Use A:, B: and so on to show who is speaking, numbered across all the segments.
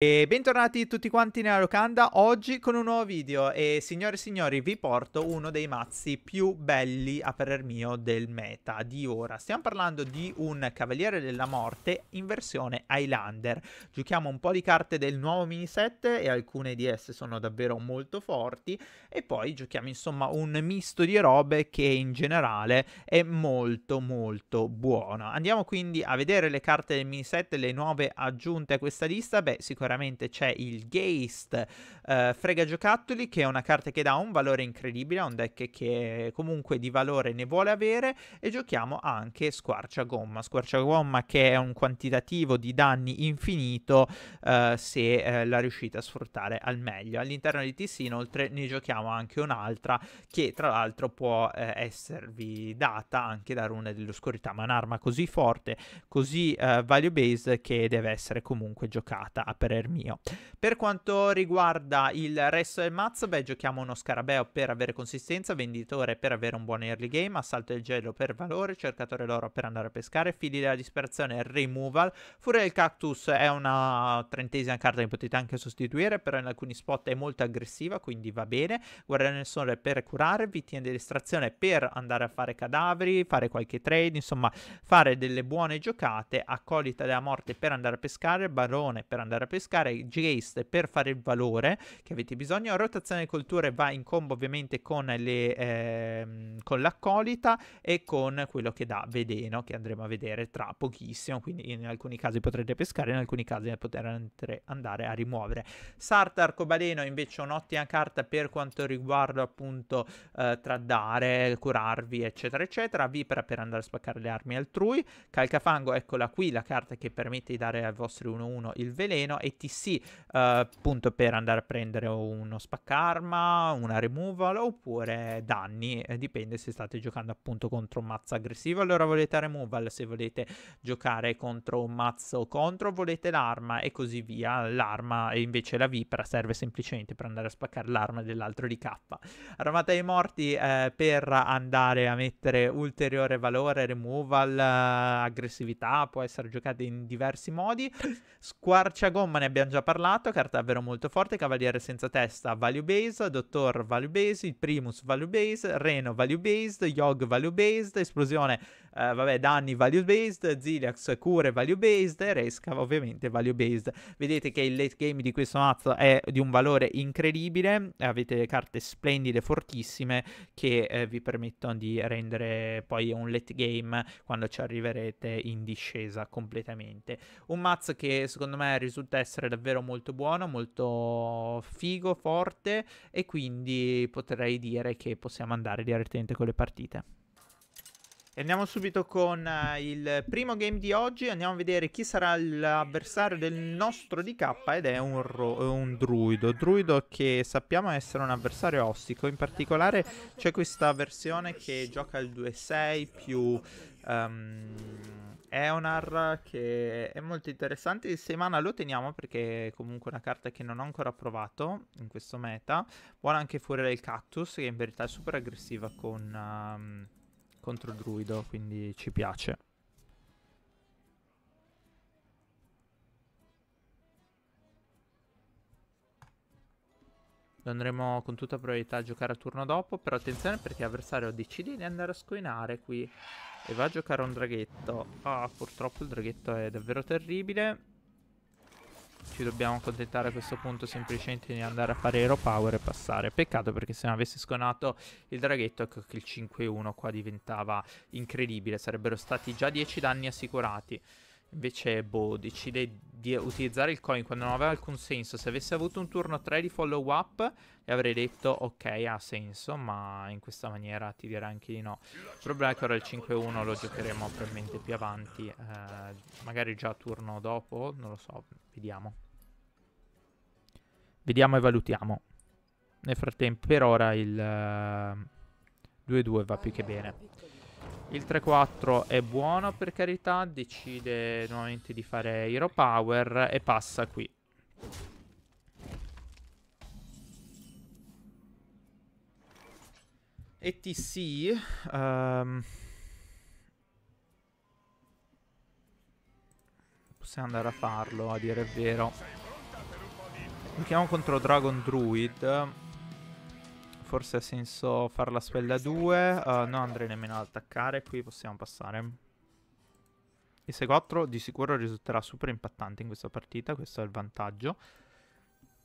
A: E bentornati tutti quanti nella locanda oggi con un nuovo video e signore e signori vi porto uno dei mazzi più belli a parer mio del meta di ora. Stiamo parlando di un cavaliere della morte in versione Highlander. Giochiamo un po' di carte del nuovo mini set e alcune di esse sono davvero molto forti e poi giochiamo insomma un misto di robe che in generale è molto molto buono. Andiamo quindi a vedere le carte del mini set, le nuove aggiunte a questa lista. Beh sicuramente veramente c'è il Geist eh, Frega Giocattoli, che è una carta che dà un valore incredibile, a un deck che comunque di valore ne vuole avere, e giochiamo anche Squarciagomma. Squarciagomma che è un quantitativo di danni infinito eh, se eh, la riuscite a sfruttare al meglio. All'interno di TC inoltre ne giochiamo anche un'altra che tra l'altro può eh, esservi data anche da Rune dell'Oscurità, ma un'arma così forte, così eh, value based che deve essere comunque giocata per parer mio. Per quanto riguarda il resto del mazzo, beh, giochiamo uno scarabeo per avere consistenza, venditore per avere un buon early game, assalto del gelo per valore, cercatore d'oro per andare a pescare, fili della disperazione, removal, furia del cactus è una trentesima carta che potete anche sostituire, però in alcuni spot è molto aggressiva, quindi va bene, guardiano del sole per curare, vittima dell'estrazione per andare a fare cadaveri, fare qualche trade, insomma fare delle buone giocate, accolita della morte per andare a pescare, barone per andare a pescare, pescare geist per fare il valore che avete bisogno. Rotazione colture va in combo ovviamente con, le, ehm, con l'accolita e con quello che dà veleno che andremo a vedere tra pochissimo. Quindi in alcuni casi potrete pescare, in alcuni casi potrete andare a rimuovere. Sarta Arcobaleno invece è un'ottima carta per quanto riguarda appunto eh, tradare, curarvi eccetera eccetera. Vipera per andare a spaccare le armi altrui. Calcafango, eccola qui la carta che permette di dare al vostro 1-1 il veleno e BTC uh, eh, appunto per andare a prendere uno spaccarma, una removal oppure danni, eh, dipende se state giocando appunto contro un mazzo aggressivo, allora volete removal, se volete giocare contro un mazzo contro volete l'arma e così via, l'arma e invece la vipera serve semplicemente per andare a spaccare l'arma dell'altro di K. Armata dei morti eh, per andare a mettere ulteriore valore, removal, eh, aggressività, può essere giocata in diversi modi. Squarciagomma ne abbiamo già parlato, carta davvero molto forte, Cavaliere senza testa value based, Dottor value based, Primus value based, Reno value based, Yogg value based, Esplosione, eh, vabbè, danni value based, Zilax cure value based e Resca ovviamente value based. Vedete che il late game di questo mazzo è di un valore incredibile, avete carte splendide, fortissime che eh, vi permettono di rendere poi un late game quando ci arriverete in discesa completamente. Un mazzo che secondo me risulta essere essere davvero molto buono, molto figo, forte e quindi potrei dire che possiamo andare direttamente con le partite. andiamo subito con eh, il primo game di oggi, andiamo a vedere chi sarà l'avversario del nostro DK ed è un, un druido, druido che sappiamo essere un avversario ostico, in particolare c'è questa versione che gioca il 2-6 più um, Eonar che è molto interessante. Il Semana lo teniamo perché è comunque una carta che non ho ancora provato in questo meta. Buona anche fuori dal Cactus che in verità è super aggressiva con, um, contro il Druido, quindi ci piace. Lo andremo con tutta probabilità a giocare a turno dopo, però attenzione perché l'avversario decide di andare a scoinare qui e va a giocare un draghetto. Ah, purtroppo il draghetto è davvero terribile. Ci dobbiamo accontentare a questo punto semplicemente di andare a fare Hero Power e passare. Peccato perché se non avessi sconato il draghetto, ecco che il 5-1 qua diventava incredibile. Sarebbero stati già 10 danni assicurati. Invece, boh, decide di utilizzare il coin quando non aveva alcun senso. Se avesse avuto un turno 3 di follow up, le avrei detto, ok, ha senso, ma in questa maniera ti direi anche di no. Il problema è che ora il 5-1 lo giocheremo probabilmente più avanti, eh, magari già turno dopo, non lo so, vediamo. Vediamo e valutiamo. Nel frattempo, per ora, il 2-2 eh, va più che bene. Il 3-4 è buono per carità, decide nuovamente di fare Hero Power e passa qui. ETC um, ehm, Possiamo andare a farlo, a dire il vero. Giochiamo contro Dragon Druid. Forse ha senso fare la spella 2. Uh, eh, no, andrei nemmeno ad attaccare. Qui possiamo passare. Il 6-4 di sicuro risulterà super impattante in questa partita. Questo è il vantaggio.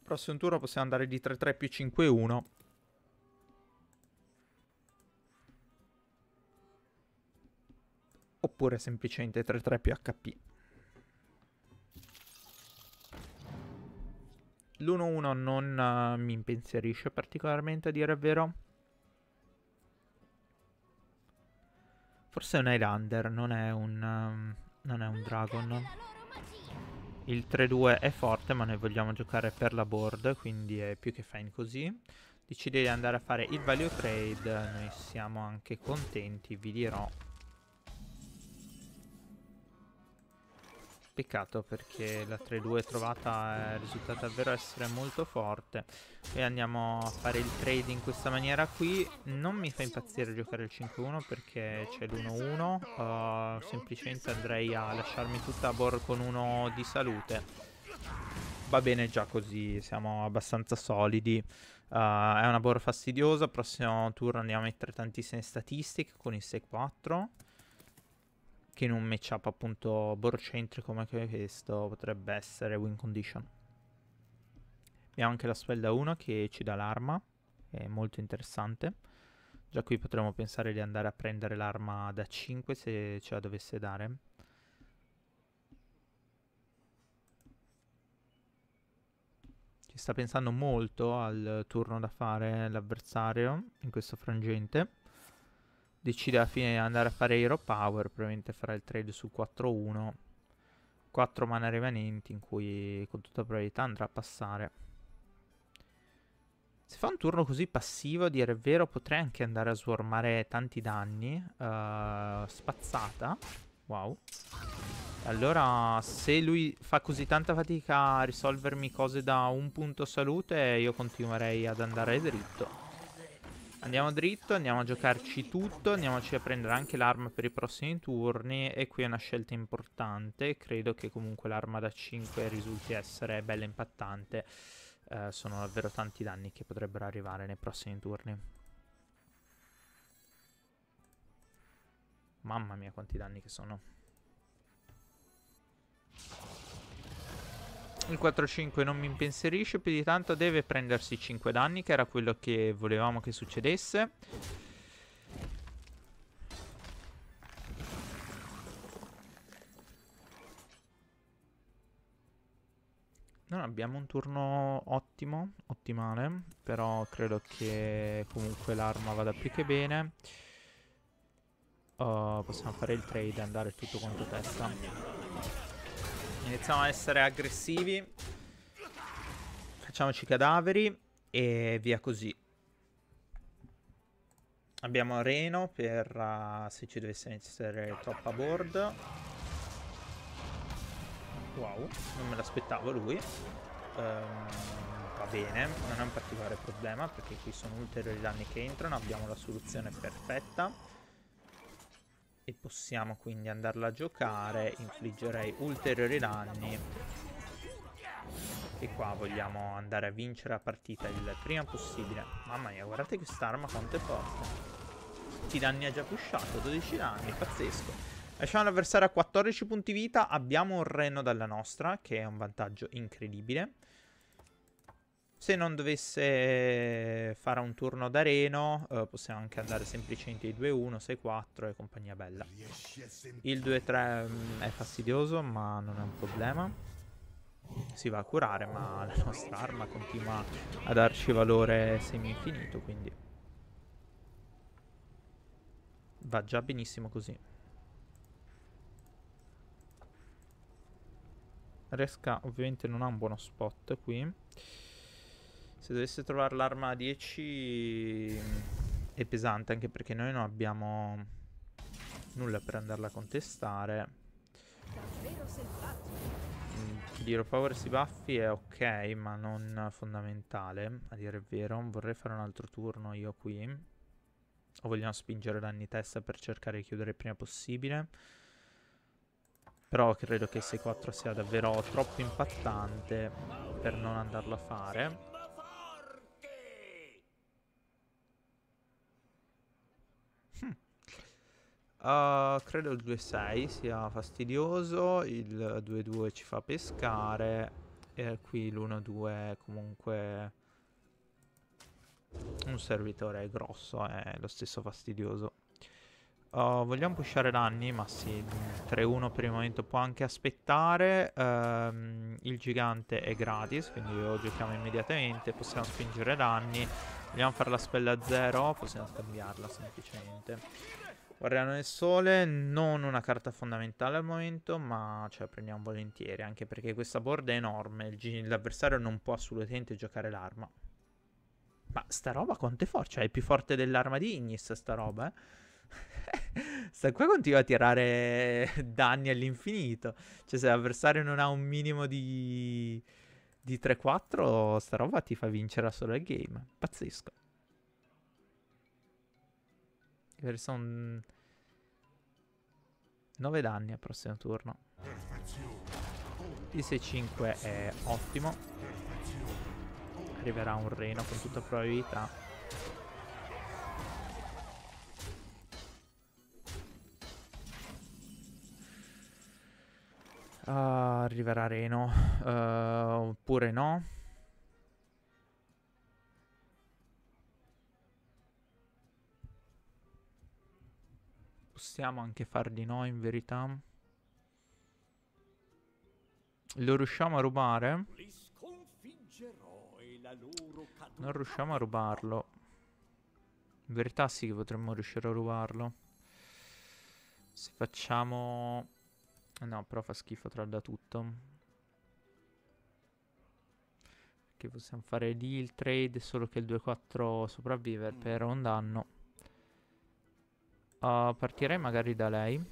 A: Prossimo turno possiamo andare di 3-3 più 5-1. Oppure semplicemente 3-3 più HP. L'1-1 non uh, mi impensierisce particolarmente a dire il vero. Forse è un Highlander, non è un, um, non è un Dragon. Il 3-2 è forte, ma noi vogliamo giocare per la board, quindi è più che fine così. Decide di andare a fare il value trade, noi siamo anche contenti, vi dirò Peccato perché la 3-2 trovata è eh, risultata davvero essere molto forte. e andiamo a fare il trade in questa maniera qui. Non mi fa impazzire giocare il 5-1 perché c'è l'1-1. Uh, semplicemente andrei a lasciarmi tutta a bordo con uno di salute. Va bene già così, siamo abbastanza solidi. Uh, è una borra fastidiosa, prossimo turno andiamo a mettere tantissime statistiche con il 6-4 che in un matchup appunto borocentrico come questo potrebbe essere win condition. Abbiamo anche la spell da 1 che ci dà l'arma, è molto interessante. Già qui potremmo pensare di andare a prendere l'arma da 5 se ce la dovesse dare. Ci sta pensando molto al turno da fare l'avversario in questo frangente decide alla fine di andare a fare Hero Power, probabilmente farà il trade su 4-1, 4 mana rimanenti in cui con tutta probabilità andrà a passare. Se fa un turno così passivo, a dire il vero, potrei anche andare a swarmare tanti danni. Uh, spazzata. Wow. Allora, se lui fa così tanta fatica a risolvermi cose da un punto salute, io continuerei ad andare dritto. Andiamo dritto, andiamo a giocarci tutto, andiamoci a prendere anche l'arma per i prossimi turni e qui è una scelta importante, credo che comunque l'arma da 5 risulti essere bella impattante, eh, sono davvero tanti danni che potrebbero arrivare nei prossimi turni. Mamma mia quanti danni che sono. Il 4-5 non mi impensierisce più di tanto, deve prendersi 5 danni, che era quello che volevamo che succedesse. Non abbiamo un turno ottimo, ottimale, però credo che comunque l'arma vada più che bene. Uh, possiamo fare il trade e andare tutto quanto testa. Iniziamo a essere aggressivi. Facciamoci cadaveri e via così. Abbiamo Reno per uh, se ci dovesse essere troppa board. Wow, non me l'aspettavo lui. Um, va bene, non è un particolare problema perché qui sono ulteriori danni che entrano, abbiamo la soluzione perfetta e possiamo quindi andarla a giocare, infliggerei ulteriori danni e qua vogliamo andare a vincere la partita il prima possibile. Mamma mia, guardate quest'arma quanto è forte. Ti danni ha già pushato, 12 danni, pazzesco. Lasciamo l'avversario a 14 punti vita, abbiamo un reno dalla nostra, che è un vantaggio incredibile. Se non dovesse eh, fare un turno d'areno, eh, possiamo anche andare semplicemente i 2-1, 6-4 e compagnia bella. Il 2-3 mm, è fastidioso, ma non è un problema. Si va a curare, ma la nostra arma continua a darci valore semi-infinito, quindi... Va già benissimo così. Resca ovviamente non ha un buono spot qui. Se dovesse trovare l'arma a 10 mm, è pesante anche perché noi non abbiamo nulla per andarla a contestare. Di Power si baffi è ok, ma non fondamentale, a dire il vero. Vorrei fare un altro turno io qui. O vogliamo spingere danni testa per cercare di chiudere il prima possibile. Però credo che 6-4 sia davvero troppo impattante per non andarlo a fare. Uh, credo il 2-6 sia fastidioso, il 2-2 ci fa pescare e qui l'1-2 è comunque un servitore grosso è lo stesso fastidioso. Uh, vogliamo pushare danni, ma sì, 3-1 per il momento può anche aspettare. Um, il gigante è gratis, quindi lo giochiamo immediatamente, possiamo spingere danni. Vogliamo fare la spella a 0, possiamo scambiarla semplicemente. Guardiano del Sole, non una carta fondamentale al momento, ma ce cioè, la prendiamo volentieri, anche perché questa board è enorme, l'avversario non può assolutamente giocare l'arma. Ma sta roba quanto è forte? Cioè, è più forte dell'arma di Ignis sta roba, eh? sta qua continua a tirare danni all'infinito. Cioè, se l'avversario non ha un minimo di... di 3-4, sta roba ti fa vincere solo il game. Pazzesco. Per son... 9 danni al prossimo turno. Il 6-5 è ottimo. Arriverà un reno con tutta probabilità. Uh, arriverà reno. Uh, oppure no. possiamo anche far di noi in verità. Lo riusciamo a rubare? Non riusciamo a rubarlo. In verità sì che potremmo riuscire a rubarlo. Se facciamo... No, però fa schifo tra da tutto. Perché possiamo fare deal, trade, solo che il 2-4 sopravvive mm. per un danno. Uh, partirei magari da lei.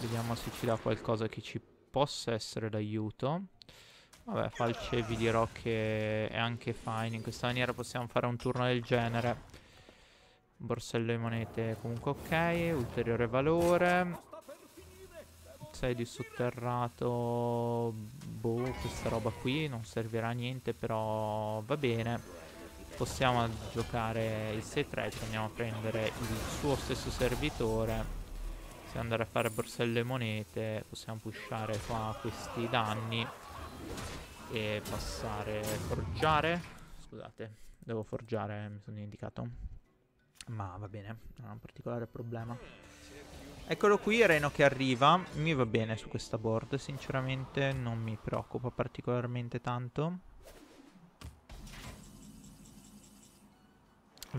A: Vediamo se ci dà qualcosa che ci possa essere d'aiuto. Vabbè, falce vi dirò che è anche fine. In questa maniera possiamo fare un turno del genere. Borsello e monete comunque ok. Ulteriore valore. 6 di sotterrato. Boh, questa roba qui non servirà a niente, però va bene possiamo giocare il 6-3 andiamo a prendere il suo stesso servitore se andare a fare borselle monete possiamo pushare qua questi danni e passare forgiare scusate devo forgiare mi sono indicato ma va bene non è un particolare problema eccolo qui Reno che arriva mi va bene su questa board sinceramente non mi preoccupa particolarmente tanto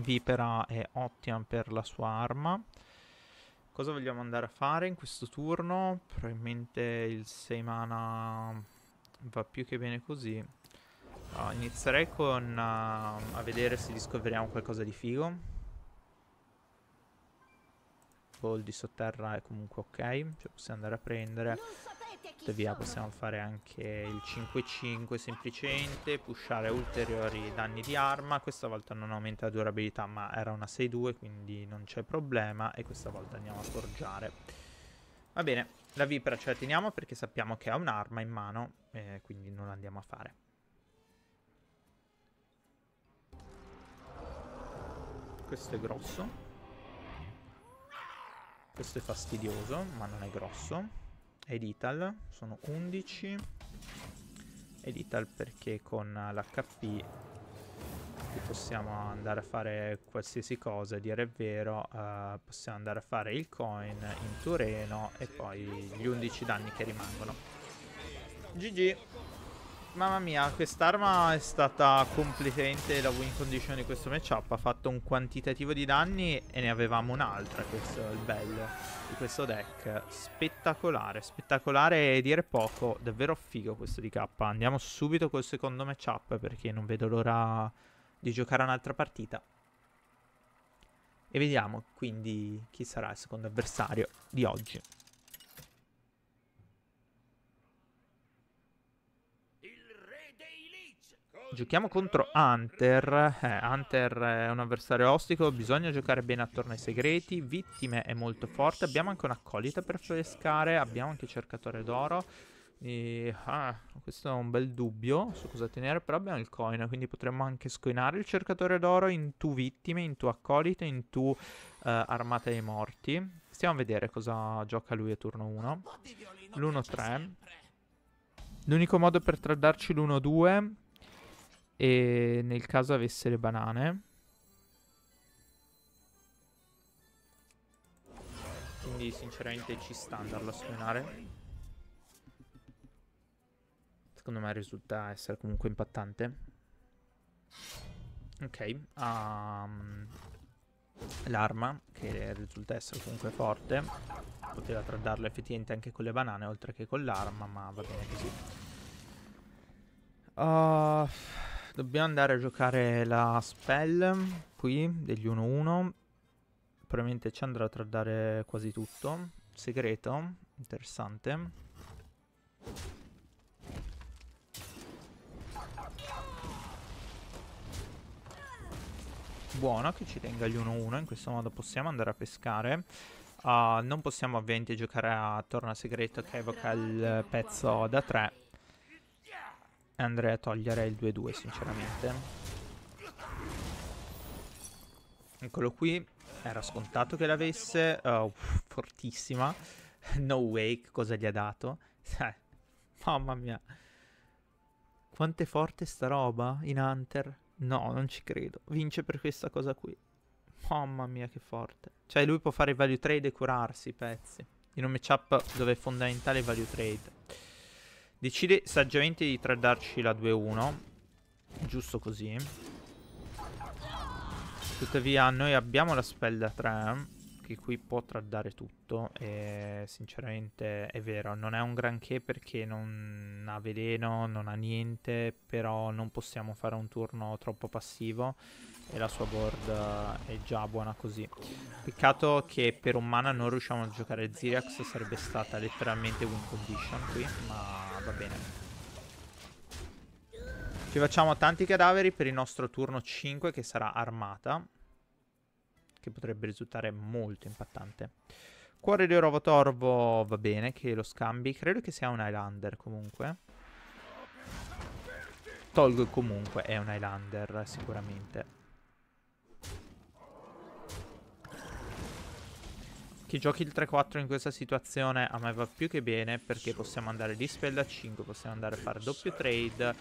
A: Vipera è ottima per la sua arma. Cosa vogliamo andare a fare in questo turno? Probabilmente il 6 mana va più che bene così. Uh, inizierei con uh, a vedere se discopriamo qualcosa di figo. Ball di sotterra è comunque ok, ce cioè possiamo andare a prendere. Tuttavia possiamo fare anche il 5-5 semplicemente, pushare ulteriori danni di arma, questa volta non aumenta la durabilità ma era una 6-2 quindi non c'è problema e questa volta andiamo a forgiare. Va bene, la vipera ce la teniamo perché sappiamo che ha un'arma in mano eh, quindi non la andiamo a fare. Questo è grosso. Questo è fastidioso ma non è grosso. Edital, sono 11. Edital perché con l'HP possiamo andare a fare qualsiasi cosa, a dire il vero, uh, possiamo andare a fare il coin in Tureno e poi gli 11 danni che rimangono. GG! Mamma mia, quest'arma è stata completamente la win condition di questo matchup. Ha fatto un quantitativo di danni e ne avevamo un'altra. Questo è il bello di questo deck. Spettacolare, spettacolare e dire poco. Davvero figo questo DK. Andiamo subito col secondo matchup perché non vedo l'ora di giocare un'altra partita. E vediamo quindi chi sarà il secondo avversario di oggi. Giochiamo contro Hunter. Eh, Hunter è un avversario ostico, bisogna giocare bene attorno ai segreti. Vittime è molto forte, abbiamo anche un'accolita per pescare, abbiamo anche cercatore d'oro. ah, questo è un bel dubbio su cosa tenere, però abbiamo il coin, quindi potremmo anche scoinare il cercatore d'oro in tu vittime, in tu accolita, in tu uh, eh, armata dei morti. Stiamo a vedere cosa gioca lui a turno 1. L'1-3. L'unico modo per tradarci l'1-2 e nel caso avesse le banane. Quindi sinceramente ci sta andarlo a suonare. Secondo me risulta essere comunque impattante. Ok. Um, L'arma, che risulta essere comunque forte. Poteva tradarla effettivamente anche con le banane, oltre che con l'arma, ma va bene così. Uh, Dobbiamo andare a giocare la spell qui, degli 1-1. Probabilmente ci andrà a tradare quasi tutto. Segreto, interessante. Buono che ci tenga gli 1-1, in questo modo possiamo andare a pescare. Uh, non possiamo ovviamente giocare a torna segreto che evoca il pezzo da 3 andrei a togliere il 2-2 sinceramente. Eccolo qui, era scontato che l'avesse, oh, fortissima. No Wake, cosa gli ha dato? Eh, mamma mia. Quanto è forte sta roba in Hunter? No, non ci credo. Vince per questa cosa qui. Mamma mia che forte. Cioè lui può fare value trade e curarsi i pezzi. In un matchup dove è fondamentale il value trade. Decide saggiamente di tradarci la 2-1 Giusto così Tuttavia noi abbiamo la spell da 3 Che qui può tradare tutto E sinceramente è vero Non è un granché perché non ha veleno Non ha niente Però non possiamo fare un turno troppo passivo E la sua board è già buona così Peccato che per un mana non riusciamo a giocare Zirax Sarebbe stata letteralmente win condition qui Ma va bene. Ci facciamo tanti cadaveri per il nostro turno 5 che sarà armata. Che potrebbe risultare molto impattante. Cuore di Torvo va bene che lo scambi. Credo che sia un Highlander comunque. Tolgo comunque è un Highlander sicuramente. Che giochi il 3-4 in questa situazione a me va più che bene perché possiamo andare di spell a 5, possiamo andare a fare doppio trade.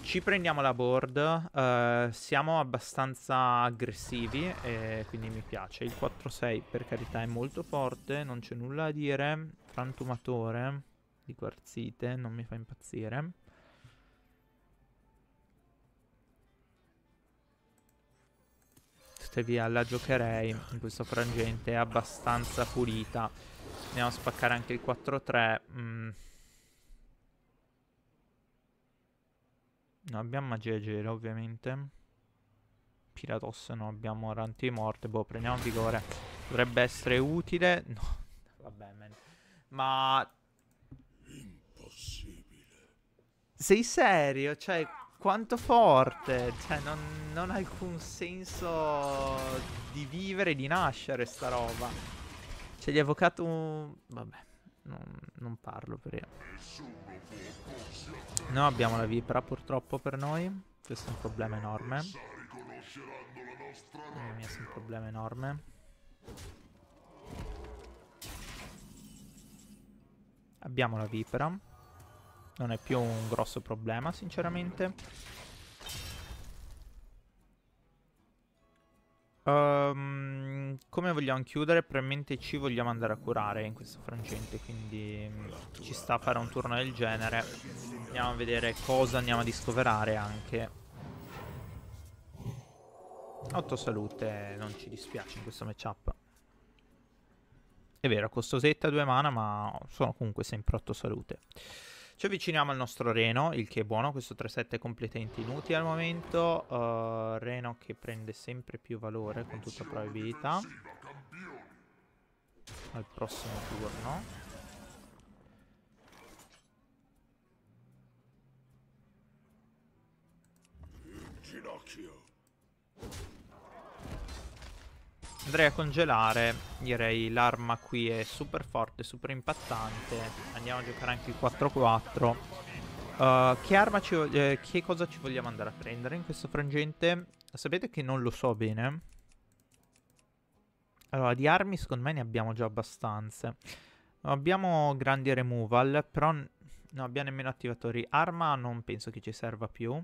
A: Ci prendiamo la board, eh, siamo abbastanza aggressivi e quindi mi piace. Il 4-6 per carità è molto forte, non c'è nulla a dire. Frantumatore di quarzite non mi fa impazzire. via la giocherei in questo frangente è abbastanza pulita. Andiamo a spaccare anche il 4-3. Mm. Non abbiamo magia gelo ovviamente. Piratos non abbiamo ranti morte. Boh, prendiamo vigore. Dovrebbe essere utile. No, vabbè, man. Ma... Impossibile. Sei serio? Cioè... Quanto forte! Cioè, non, non ha alcun senso di vivere e di nascere sta roba. Cioè, gli ha evocato un... Vabbè, non, non parlo per io. No, abbiamo la vipera purtroppo per noi. Questo è un problema enorme. Mamma eh, mia, è un problema enorme. Abbiamo la vipera. Non è più un grosso problema, sinceramente. Um, come vogliamo chiudere? Probabilmente ci vogliamo andare a curare in questo frangente, quindi mm, ci sta a fare un turno del genere. Andiamo a vedere cosa andiamo a discoverare anche. 8 salute, non ci dispiace in questo matchup. È vero, costosetta 2 mana, ma sono comunque sempre 8 salute. Ci avviciniamo al nostro Reno, il che è buono, questo 3-7 è completamente inutile al momento. Uh, Reno che prende sempre più valore con tutta probabilità. Al prossimo turno. Ginocchio. Andrei a congelare, direi l'arma qui è super forte, super impattante. Andiamo a giocare anche il 4-4. Uh, eh, che arma ci eh, che cosa ci vogliamo andare a prendere in questo frangente? Sapete che non lo so bene. Allora, di armi secondo me ne abbiamo già abbastanza. Non abbiamo grandi removal, però non abbiamo nemmeno attivatori. Arma non penso che ci serva più.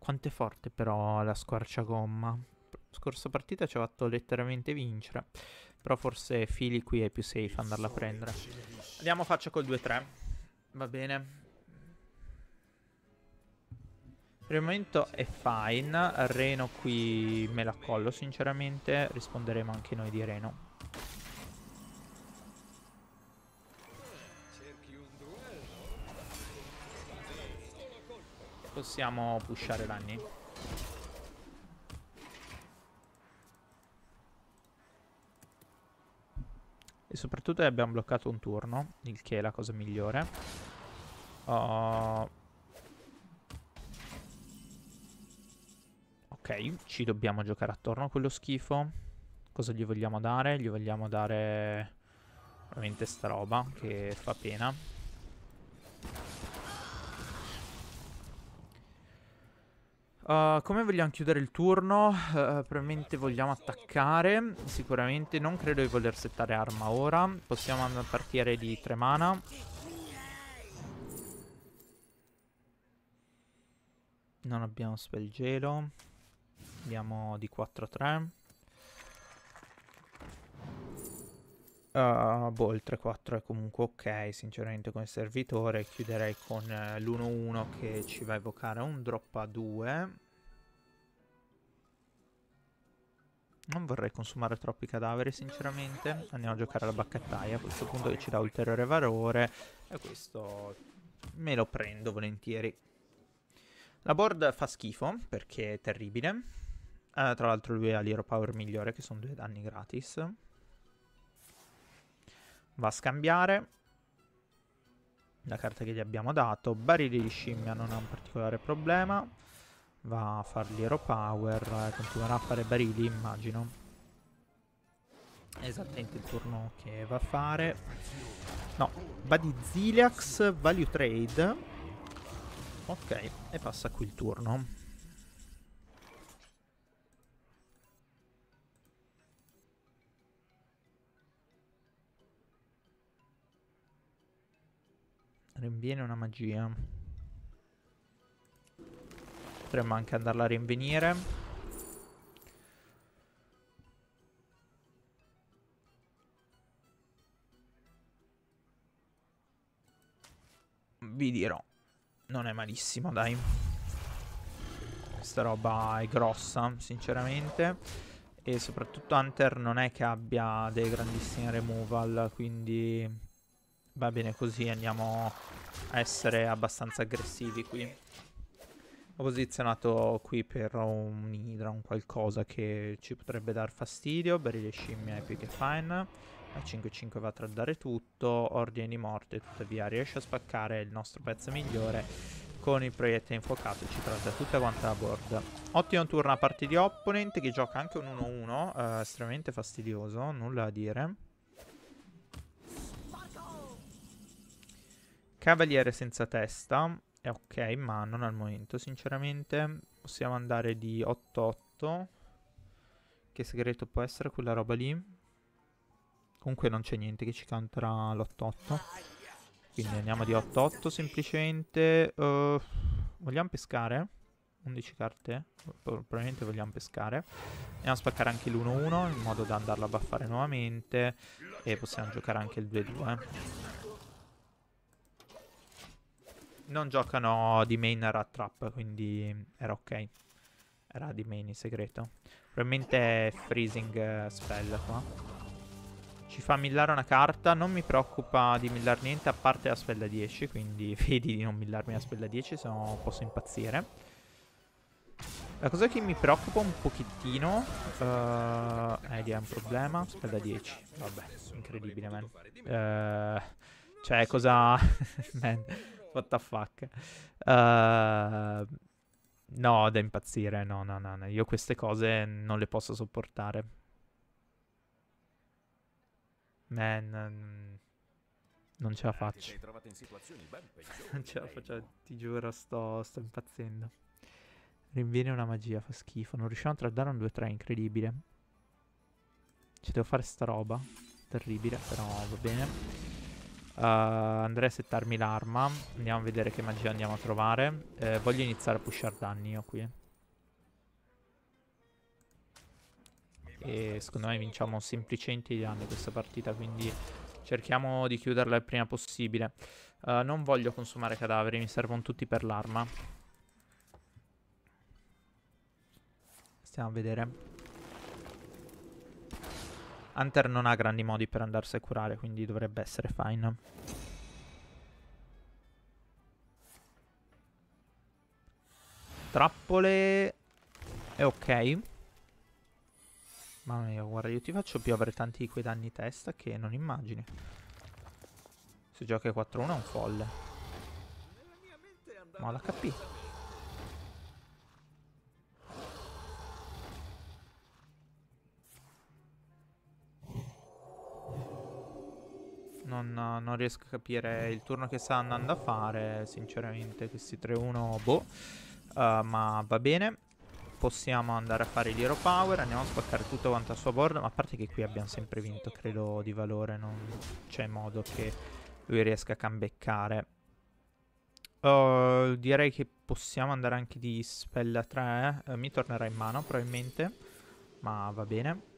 A: Quanto è forte però la squarciagomma. Scorsa partita ci ha fatto letteralmente vincere. Però forse Fili qui è più safe andarla a prendere. Andiamo faccia col 2-3. Va bene. Per il momento è fine. Reno qui me la collo sinceramente. Risponderemo anche noi di Reno. possiamo pushare danni. E soprattutto abbiamo bloccato un turno, il che è la cosa migliore. Oh... Ok, ci dobbiamo giocare attorno a quello schifo. Cosa gli vogliamo dare? Gli vogliamo dare... Ovviamente sta roba che fa pena. Uh, come vogliamo chiudere il turno? Uh, probabilmente vogliamo attaccare, sicuramente. Non credo di voler settare arma ora. Possiamo andare a partire di tre mana. Non abbiamo spell gelo. Andiamo di 4 a 3. Uh, boh, il 3-4 è comunque ok, sinceramente come servitore chiuderei con eh, l'1-1 che ci va a evocare un drop a 2. Non vorrei consumare troppi cadaveri sinceramente, andiamo a giocare alla baccattaia a questo punto che ci dà ulteriore valore e questo me lo prendo volentieri. La board fa schifo perché è terribile, uh, tra l'altro lui ha l'Hero Power migliore che sono due danni gratis va a scambiare la carta che gli abbiamo dato. Barili di scimmia non è un particolare problema. Va a fargli hero power, eh, continuerà a fare barili immagino. Esattamente il turno che va a fare. No, va di Ziliax, value trade. Ok, e passa qui il turno. Rinviene una magia. Potremmo anche andarla a rinvenire. Vi dirò. Non è malissimo, dai. Questa roba è grossa, sinceramente. E soprattutto Hunter non è che abbia dei grandissimi removal, quindi Va bene così, andiamo a essere abbastanza aggressivi qui. Ho posizionato qui per un idra, un qualcosa che ci potrebbe dar fastidio. Barile scimmia, epic e fine. La 5-5 va a tradare tutto. Ordine di morte, tuttavia riesce a spaccare il nostro pezzo migliore. Con il proiettile infuocato ci tratta tutta quanta la board. Ottimo turno a parte di opponent che gioca anche un 1-1. Eh, estremamente fastidioso, nulla da dire. Cavaliere senza testa. È eh, ok, ma non al momento, sinceramente. Possiamo andare di 8-8. Che segreto può essere quella roba lì? Comunque non c'è niente che ci canterà l'8-8. Quindi andiamo di 8-8 semplicemente. Uh, vogliamo pescare? 11 carte? Probabilmente vogliamo pescare. Andiamo a spaccare anche l'1-1 in modo da andarlo a baffare nuovamente. E possiamo giocare anche il 2-2 non giocano di main Rat Trap, quindi era ok. Era di main in segreto. Probabilmente freezing eh, spell qua. Ci fa millare una carta, non mi preoccupa di millare niente a parte la spella 10, quindi vedi di non millarmi la spella 10, se no posso impazzire. La cosa che mi preoccupa un pochettino uh, è di un problema. Spella 10. Vabbè, incredibile, man. Uh, cioè, cosa... man. What the fuck? Uh, no, da impazzire. No, no, no, no. Io queste cose non le posso sopportare. Man. Non ce la faccio. non ce la eh, faccio, ti giuro, sto, sto impazzendo. Rinviene una magia, fa schifo. Non riusciamo a tradare un 2-3, incredibile. Ci devo fare sta roba. Terribile, però va bene. Uh, andrei a settarmi l'arma. Andiamo a vedere che magia andiamo a trovare. Eh, voglio iniziare a pushare danni io qui. E secondo me vinciamo semplicemente i danni questa partita, quindi cerchiamo di chiuderla il prima possibile. Uh, non voglio consumare cadaveri, mi servono tutti per l'arma. Stiamo a vedere. Hunter non ha grandi modi per andarsi a curare, quindi dovrebbe essere fine. Trappole... È ok. Mamma mia, guarda, io ti faccio piovere tanti di quei danni testa che non immagini. Se giochi 4-1 è un folle. Ma l'HP. non, non, riesco a capire il turno che sta andando a fare, sinceramente, questi 3-1, boh. Uh, ma va bene. Possiamo andare a fare l'Hero Power, andiamo a spaccare tutto quanto a sua board, ma a parte che qui abbiamo sempre vinto, credo, di valore, non c'è modo che lui riesca a cambeccare. Uh, direi che possiamo andare anche di spella 3, uh, eh. mi tornerà in mano probabilmente, ma va bene.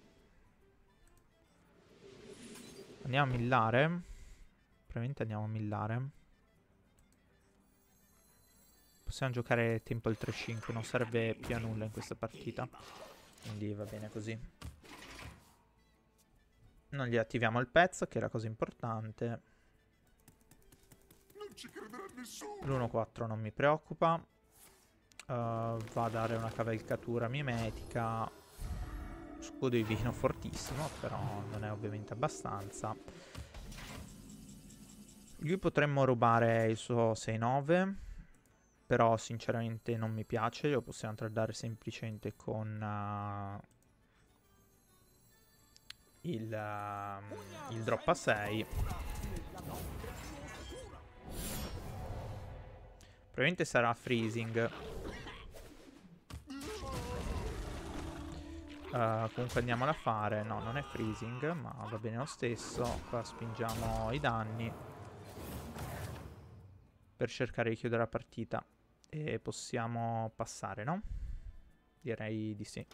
A: Andiamo a millare. Probabilmente andiamo a millare. Possiamo giocare tempo Temple 3-5, non serve più a nulla in questa partita. Quindi va bene così. Non gli attiviamo il pezzo, che è la cosa importante. L'1-4 non mi preoccupa. Uh, va a dare una cavalcatura mimetica. Scudo divino fortissimo, però non è ovviamente abbastanza. Lui potremmo rubare il suo 6-9, però sinceramente non mi piace, lo possiamo tradare semplicemente con uh, il, uh, il, drop a 6. Probabilmente sarà freezing. Uh, comunque andiamo a fare No, non è freezing, ma va bene lo stesso Qua spingiamo i danni Per cercare di chiudere la partita E possiamo passare, no? Direi di sì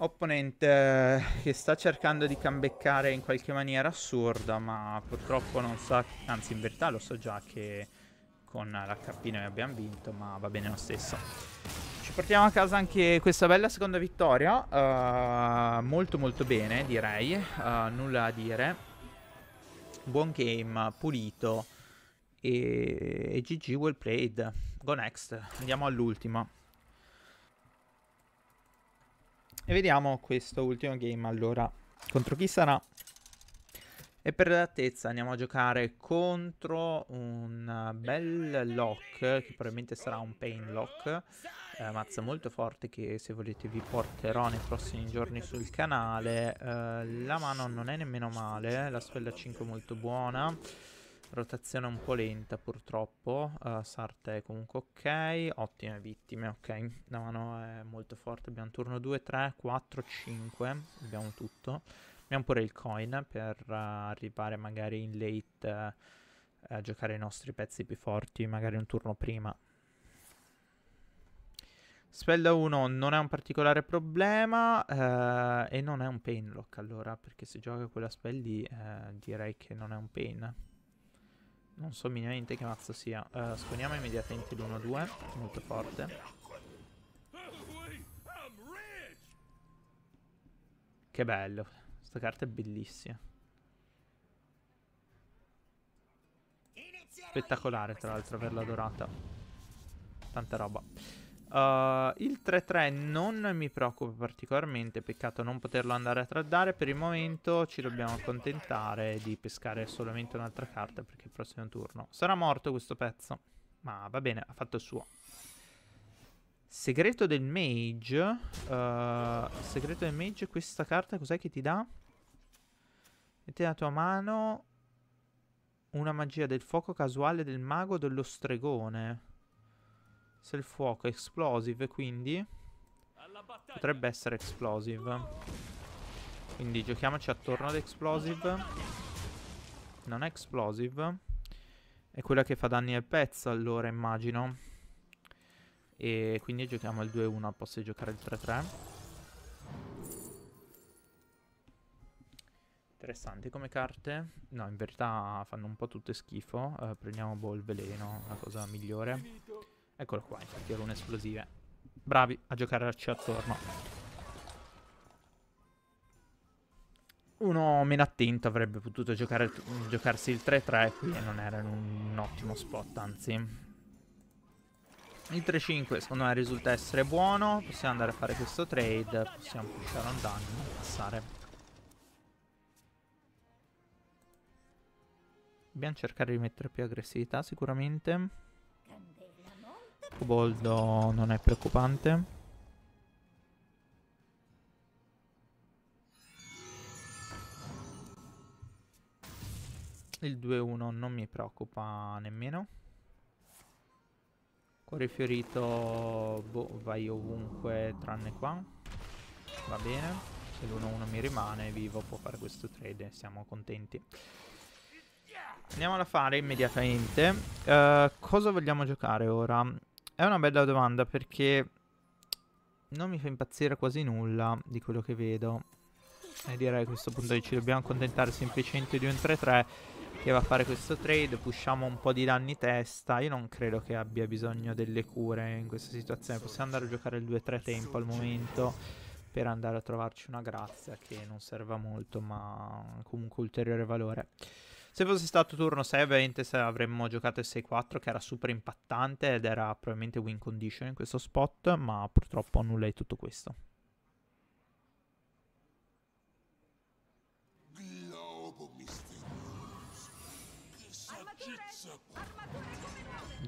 A: Opponente eh, che sta cercando di cambeccare in qualche maniera assurda, ma purtroppo non sa, anzi in verità lo so già che con l'HP noi abbiamo vinto, ma va bene lo stesso. Ci portiamo a casa anche questa bella seconda vittoria, uh, molto molto bene direi, uh, nulla a dire. Buon game, pulito e, e GG well played. Go next, andiamo all'ultimo. E vediamo questo ultimo game allora. Contro chi sarà? E per l'altezza andiamo a giocare contro un bel lock, che probabilmente sarà un pain lock, eh, mazza molto forte che se volete vi porterò nei prossimi giorni sul canale. Eh, la mano non è nemmeno male, la spella 5 è molto buona. Rotazione un po' lenta purtroppo, uh, eh, Sarte è comunque ok, ottime vittime, ok, la mano è molto forte, abbiamo turno 2, 3, 4, 5, abbiamo tutto. Abbiamo pure il coin per uh, arrivare magari in late uh, a giocare i nostri pezzi più forti, magari un turno prima. Spell 1 non è un particolare problema eh, e non è un painlock allora, perché se gioca quella spell lì eh, direi che non è un pain. Non so minimamente che mazzo sia. Uh, eh, sponiamo immediatamente l'1-2, molto forte. Che bello. Questa carta è bellissima. Spettacolare, tra l'altro, averla dorata. Tanta roba. Uh, il 3-3 non mi preoccupa particolarmente, peccato non poterlo andare a traddare, per il momento ci dobbiamo accontentare di pescare solamente un'altra carta perché il prossimo turno sarà morto questo pezzo, ma va bene, ha fatto il suo. Segreto del Mage, uh, Segreto del Mage, questa carta cos'è che ti dà? Metti la tua mano una magia del fuoco casuale del mago dello stregone. Se il fuoco è explosive, quindi... Potrebbe essere explosive. Quindi giochiamoci attorno ad explosive. Non è explosive. È quella che fa danni al pezzo, allora, immagino. E quindi giochiamo il 2-1 Posso giocare il 3-3. Interessanti come carte. No, in verità fanno un po' tutte schifo. Eh, prendiamo boh, il veleno, la cosa migliore. Eccolo qua, infatti, rune esplosive. Bravi a giocarci attorno. Uno meno attento avrebbe potuto giocare, giocarsi il 3-3 qui e non era in un, un ottimo spot, anzi. Il 3-5 secondo me risulta essere buono, possiamo andare a fare questo trade, possiamo pushare un danno e passare. Dobbiamo cercare di mettere più aggressività sicuramente. Coboldo non è preoccupante. Il 2-1 non mi preoccupa nemmeno. Cuore fiorito boh, vai ovunque tranne qua. Va bene. Se l'1-1 mi rimane vivo può fare questo trade. Siamo contenti. Andiamo a fare immediatamente. Uh, cosa vogliamo giocare ora? È una bella domanda perché non mi fa impazzire quasi nulla di quello che vedo. E direi a questo punto che ci dobbiamo accontentare semplicemente di un 3-3 che va a fare questo trade, pushiamo un po' di danni testa. Io non credo che abbia bisogno delle cure in questa situazione. Possiamo andare a giocare il 2-3 tempo al momento per andare a trovarci una grazia che non serva molto ma comunque ulteriore valore. Se fosse stato turno 6 ovviamente avremmo giocato il 6-4 che era super impattante ed era probabilmente win condition in questo spot, ma purtroppo nulla di tutto questo.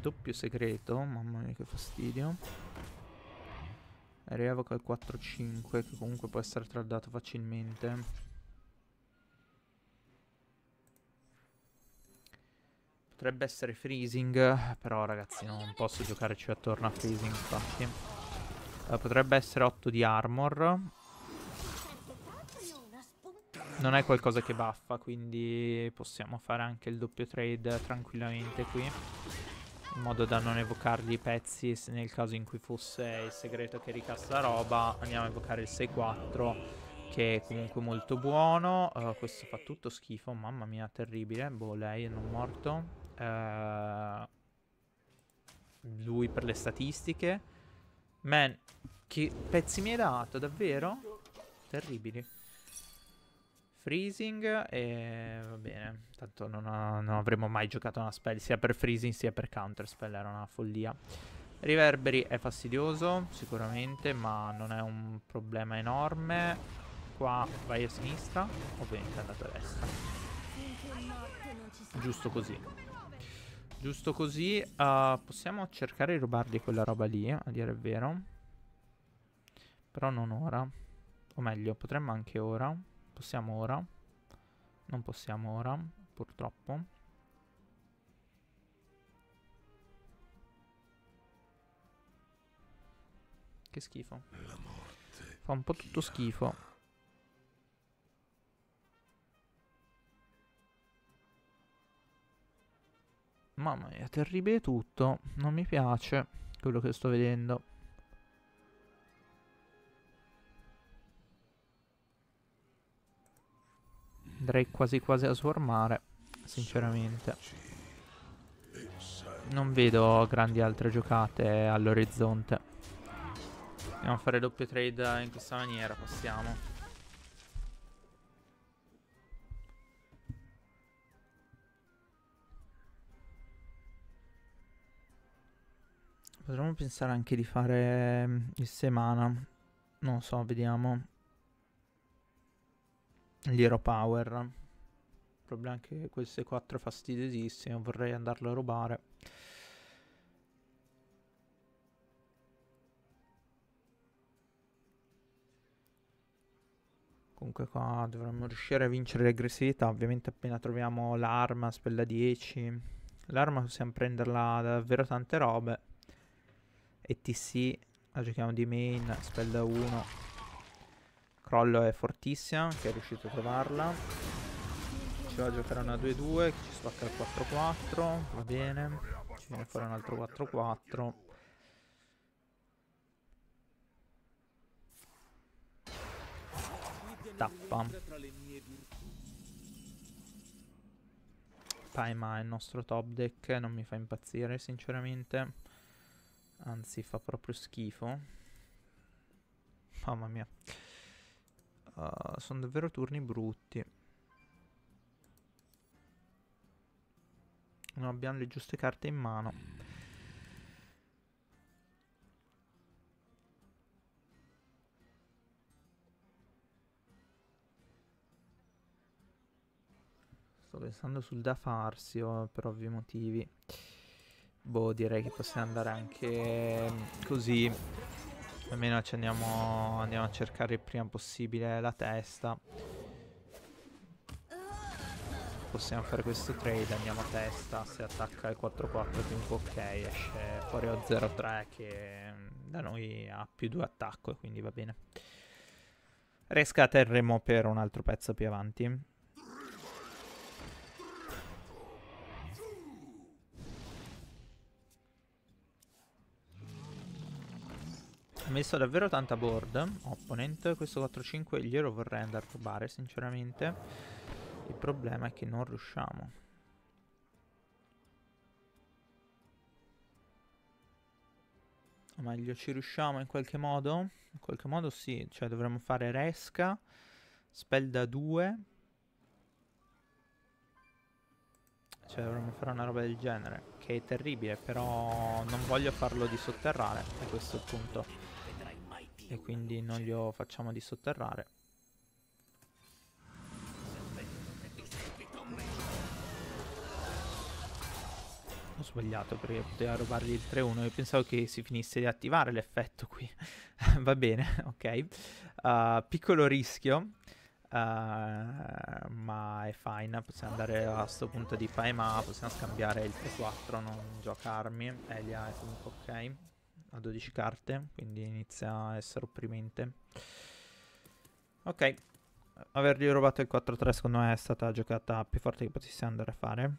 A: Doppio segreto, mamma mia che fastidio. Rievoca il 4-5 che comunque può essere tradato facilmente. Potrebbe essere freezing, però ragazzi non posso giocarci attorno a freezing, infatti. Uh, potrebbe essere 8 di armor. Non è qualcosa che baffa, quindi possiamo fare anche il doppio trade tranquillamente qui. In modo da non evocargli i pezzi nel caso in cui fosse il segreto che ricassa la roba. Andiamo a evocare il 6-4 che è comunque molto buono. Uh, questo fa tutto schifo, mamma mia, terribile. Boh, lei è non morto. Eh, lui per le statistiche. Man, che pezzi mi hai dato, davvero? Terribili. Freezing e... va bene. Tanto non, ha, non avremmo mai giocato una spell sia per freezing sia per counter spell, era una follia. Riverberi è fastidioso, sicuramente, ma non è un problema enorme. Qua vai a sinistra, ovviamente è andato a destra. Giusto così. Giusto così. Uh, possiamo cercare di rubargli quella roba lì, a dire il vero. Però non ora. O meglio, potremmo anche ora. Possiamo ora. Non possiamo ora, purtroppo. Che schifo. Fa un po' tutto schifo. Mamma mia, terribile tutto. Non mi piace quello che sto vedendo. Andrei quasi quasi a swarmare, sinceramente. Non vedo grandi altre giocate all'orizzonte. Andiamo a fare doppio trade in questa maniera, possiamo. Potremmo pensare anche di fare mm, il Semana. Non so, vediamo. L'Hero Power. Il problema è che queste 4 è fastidiosissime. Vorrei andarlo a rubare. Comunque qua dovremmo riuscire a vincere l'aggressività. Ovviamente appena troviamo l'arma, spella 10. L'arma possiamo prenderla da davvero tante robe. ETC, la giochiamo di main, spell 1. Crollo è fortissima, che è riuscito a trovarla. Ci va a giocare una 2-2, che ci spacca il 4-4, va bene. Ci viene a fare un altro 4-4. Tappa. Paima è il nostro top deck, non mi fa impazzire sinceramente. Anzi, fa proprio schifo. Mamma mia. Uh, ah, sono davvero turni brutti. Non abbiamo le giuste carte in mano. Sto pensando sul da farsi oh, eh, per ovvi motivi. Boh, direi che possiamo andare anche mm, così. Almeno ci andiamo, andiamo a cercare il prima possibile la testa. Possiamo fare questo trade, andiamo a testa, se attacca il 4-4 comunque ok, esce fuori o 0-3 che mm, da noi ha più 2 attacco, quindi va bene. Rescaterremo per un altro pezzo più avanti. Ha messo davvero tanta board. Opponent. Questo 4-5 glielo vorrei andare a rubare, sinceramente. Il problema è che non riusciamo. O meglio, ci riusciamo in qualche modo? In qualche modo sì. Cioè, dovremmo fare resca. Spell da 2. Cioè dovremmo fare una roba del genere Che è terribile Però non voglio farlo di sotterrare A questo punto e quindi non glielo facciamo di sotterrare. Ho sbagliato perché poteva rubargli il 3-1 Io pensavo che si finisse di attivare l'effetto qui Va bene, ok uh, Piccolo rischio uh, Ma è fine Possiamo andare a questo punto di fai. Ma Possiamo scambiare il 3-4 Non giocarmi Elia è comunque ok a 12 carte, quindi inizia a essere opprimente. Ok, avergli rubato il 4-3 secondo me è stata la giocata più forte che potessi andare a fare.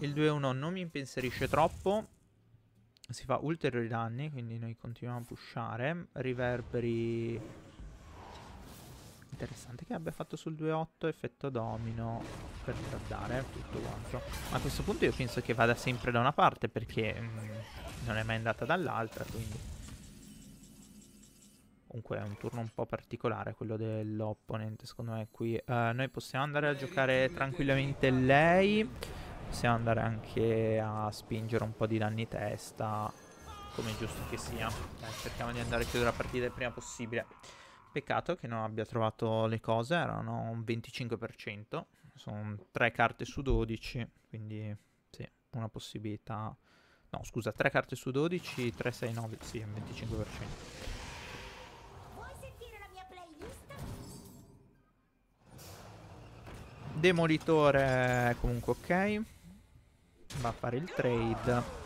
A: Il 2-1 non mi impensierisce troppo. Si fa ulteriori danni, quindi noi continuiamo a pushare. Riverberi Interessante che abbia fatto sul 2-8 effetto domino per dare tutto quanto. Ma a questo punto io penso che vada sempre da una parte perché mh, mm, non è mai andata dall'altra, quindi... Comunque è un turno un po' particolare quello dell'opponente, secondo me qui. Uh, noi possiamo andare a giocare tranquillamente lei, possiamo andare anche a spingere un po' di danni testa, come è giusto che sia. Dai, cerchiamo di andare a chiudere la partita il prima possibile. Peccato che non abbia trovato le cose, erano un 25%, sono 3 carte su 12, quindi sì, una possibilità... No, scusa, 3 carte su 12, 3, 6, 9, sì, un 25%. Demolitore comunque ok. Va a fare il trade.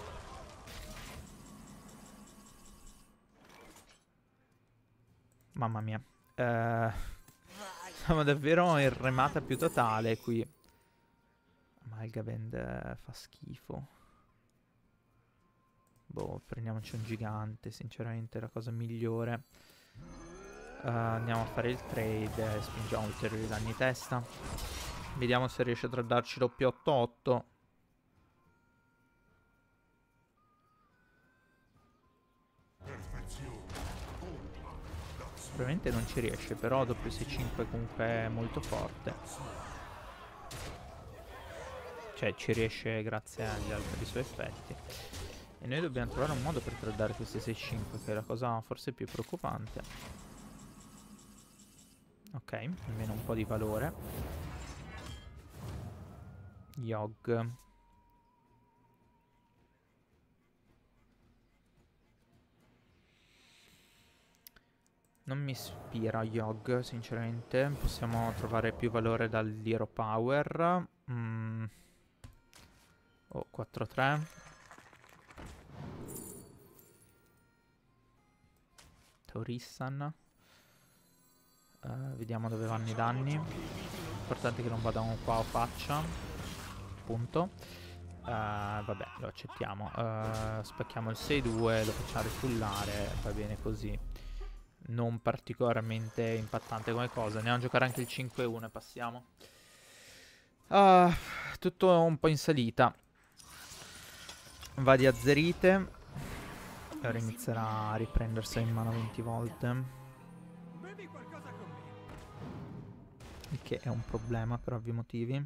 A: Mamma mia. Eh, siamo davvero in remata più totale qui. Amalgavend eh, fa schifo. Boh, prendiamoci un gigante, sinceramente è la cosa migliore. Uh, andiamo a fare il trade e spingiamo ulteriori danni testa. Vediamo se riesce a tradarci doppio 8-8. probabilmente non ci riesce, però WS5 comunque è molto forte. Cioè ci riesce grazie agli altri suoi effetti. E noi dobbiamo trovare un modo per tradare questi 6-5, che è la cosa forse più preoccupante. Ok, almeno un po' di valore. Yogg. Non mi ispira Yogg, sinceramente. Possiamo trovare più valore dall'Hero Power. Mm. Oh, 4-3. Taurissan. Uh, eh, vediamo dove vanno i danni. Importante che non vadano qua o faccia. Punto. Uh, vabbè, lo accettiamo. Uh, eh, spacchiamo il 6-2, lo facciamo rifullare. Va bene così non particolarmente impattante come cosa. Andiamo a giocare anche il 5-1 passiamo. Uh, tutto un po' in salita. Va di azzerite. E ora inizierà a riprendersi in mano 20 volte. Il che è un problema per ovvi motivi.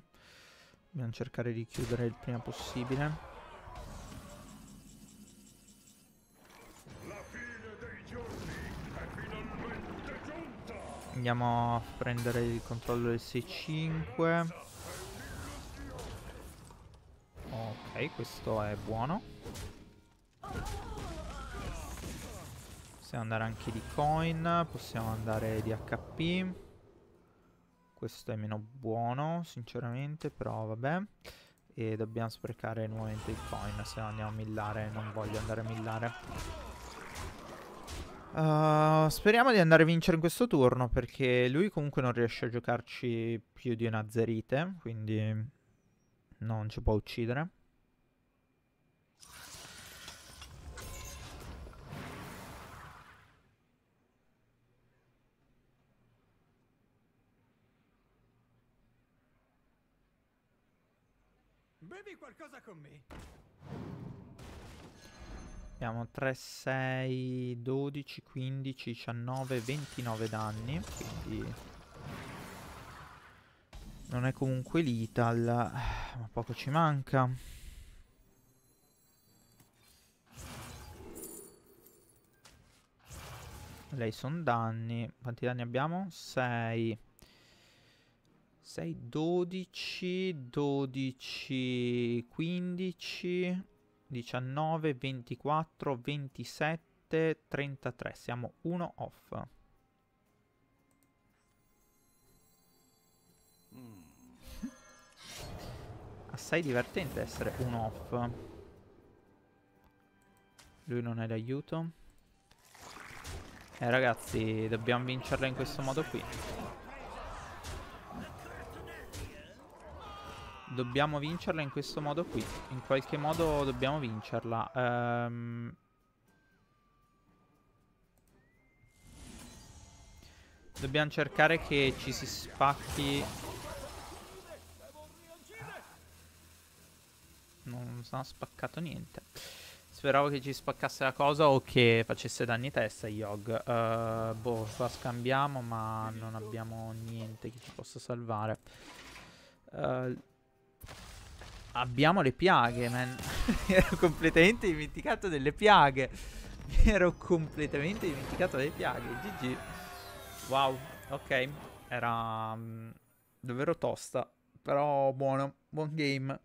A: Dobbiamo cercare di chiudere il prima possibile. Andiamo a prendere il controllo del 65 Ok, questo è buono. Possiamo andare anche di coin, possiamo andare di HP. Questo è meno buono, sinceramente, però vabbè. E dobbiamo sprecare nuovamente il coin, se no andiamo a millare, non voglio andare a millare. Uh, speriamo di andare a vincere in questo turno perché lui comunque non riesce a giocarci più di una zerite, quindi non ci può uccidere. Bevi qualcosa con me? Abbiamo 3, 6, 12, 15, 19, 29 danni. Quindi... Non è comunque l'ital, ma poco ci manca. Lei sono danni. Quanti danni abbiamo? 6. 6, 12, 12, 15... 19, 24, 27, 33. Siamo 1 off. Mm. Assai divertente essere 1 off. Lui non è d'aiuto. Eh ragazzi, dobbiamo vincerla in questo modo qui. Dobbiamo vincerla in questo modo qui. In qualche modo dobbiamo vincerla. Ehm... Dobbiamo cercare che ci si spacchi... Non si sono spaccato niente. Speravo che ci spaccasse la cosa o che facesse danni testa Yog. Uh, boh, qua scambiamo ma non abbiamo niente che ci possa salvare. Uh, Abbiamo le piaghe, man. Mi ero completamente dimenticato delle piaghe. Mi ero completamente dimenticato delle piaghe. GG. Wow, ok. Era um, davvero tosta. Però buono. Buon game.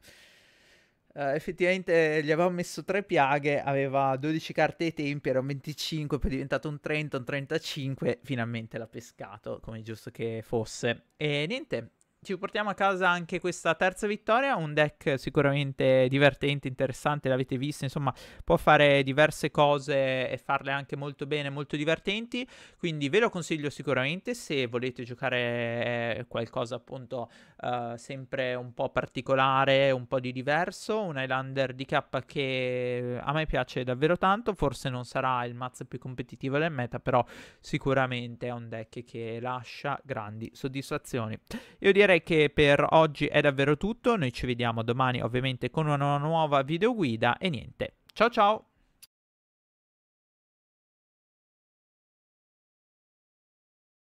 A: Uh, effettivamente eh, gli avevo messo tre piaghe, aveva 12 carte ai tempi, era un 25, poi è diventato un 30, un 35, finalmente l'ha pescato, come giusto che fosse. E niente, ci portiamo a casa anche questa terza vittoria, un deck sicuramente divertente, interessante, l'avete visto, insomma può fare diverse cose e farle anche molto bene, molto divertenti, quindi ve lo consiglio sicuramente se volete giocare eh, qualcosa appunto uh, sempre un po' particolare, un po' di diverso, un Highlander DK che a me piace davvero tanto, forse non sarà il mazzo più competitivo del meta, però sicuramente è un deck che lascia grandi soddisfazioni. Io direi direi che per oggi è davvero tutto, noi ci vediamo domani ovviamente con una nuova videoguida e niente, ciao ciao!